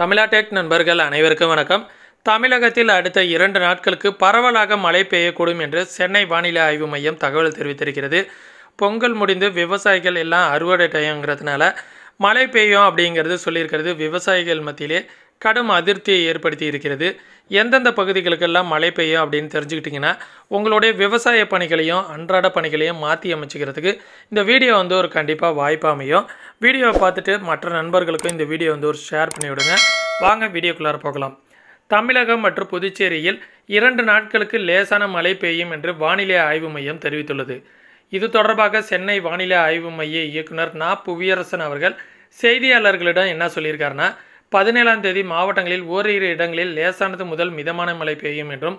தமிழா டெக் நண்பர்கள் அனைவருக்கும் வணக்கம் தமிழகத்தில் அடுத்த இரண்டு நாட்களுக்கு பரவலாக மழை பெய்யக்கூடும் என்று சென்னை வானிலை ஆய்வு மையம் தகவல் தெரிவித்திருக்கிறது பொங்கல் முடிந்து விவசாயிகள் எல்லாம் அறுவடை டயங்கிறதுனால மழை பெய்யும் அப்படிங்கிறது சொல்லியிருக்கிறது விவசாயிகள் மத்தியிலே கடும் அதிருப்தியை ஏற்படுத்தி இருக்கிறது எந்தெந்த பகுதிகளுக்கெல்லாம் மழை பெய்யும் அப்படின்னு தெரிஞ்சுக்கிட்டிங்கன்னா உங்களுடைய விவசாய பணிகளையும் அன்றாட பணிகளையும் மாற்றி அமைச்சிக்கிறதுக்கு இந்த வீடியோ வந்து ஒரு கண்டிப்பாக வாய்ப்பு அமையும் வீடியோவை பார்த்துட்டு மற்ற நண்பர்களுக்கும் இந்த வீடியோ வந்து ஒரு ஷேர் பண்ணி விடுங்க வாங்க வீடியோக்குள்ளார போகலாம் தமிழகம் மற்றும் புதுச்சேரியில் இரண்டு நாட்களுக்கு லேசான மழை பெய்யும் என்று வானிலை ஆய்வு மையம் தெரிவித்துள்ளது இது தொடர்பாக சென்னை வானிலை ஆய்வு மைய இயக்குனர் நா புவியரசன் அவர்கள் செய்தியாளர்களிடம் என்ன சொல்லியிருக்காருன்னா பதினேழாம் தேதி மாவட்டங்களில் ஓரிரு இடங்களில் லேசானது முதல் மிதமான மழை பெய்யும் என்றும்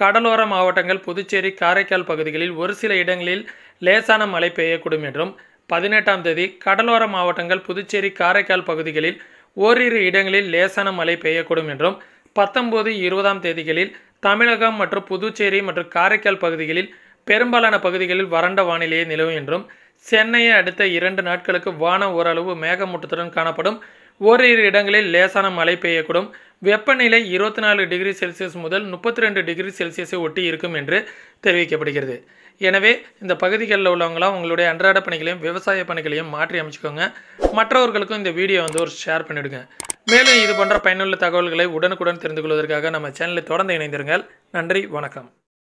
கடலோர மாவட்டங்கள் புதுச்சேரி காரைக்கால் பகுதிகளில் ஒரு சில இடங்களில் லேசான மழை பெய்யக்கூடும் என்றும் பதினெட்டாம் தேதி கடலோர மாவட்டங்கள் புதுச்சேரி காரைக்கால் பகுதிகளில் ஓரிரு இடங்களில் லேசான மழை பெய்யக்கூடும் என்றும் பத்தொம்போது இருபதாம் தேதிகளில் தமிழகம் மற்றும் புதுச்சேரி மற்றும் காரைக்கால் பகுதிகளில் பெரும்பாலான பகுதிகளில் வறண்ட வானிலையே நிலவும் என்றும் சென்னையை அடுத்த இரண்டு நாட்களுக்கு வானம் ஓரளவு மேகமூட்டத்துடன் காணப்படும் ஓரிரு இடங்களில் லேசான மழை பெய்யக்கூடும் வெப்பநிலை இருபத்தி நாலு டிகிரி செல்சியஸ் முதல் முப்பத்தி ரெண்டு டிகிரி செல்சியஸை ஒட்டி இருக்கும் என்று தெரிவிக்கப்படுகிறது எனவே இந்த பகுதிகளில் உள்ளவங்களாம் உங்களுடைய அன்றாட பணிகளையும் விவசாய பணிகளையும் மாற்றி அமைச்சுக்கோங்க மற்றவர்களுக்கும் இந்த வீடியோ வந்து ஒரு ஷேர் பண்ணிவிடுங்க மேலும் இது போன்ற பயனுள்ள தகவல்களை உடனுக்குடன் தெரிந்து கொள்வதற்காக நம்ம சேனலில் தொடர்ந்து இணைந்திருங்கள் நன்றி வணக்கம்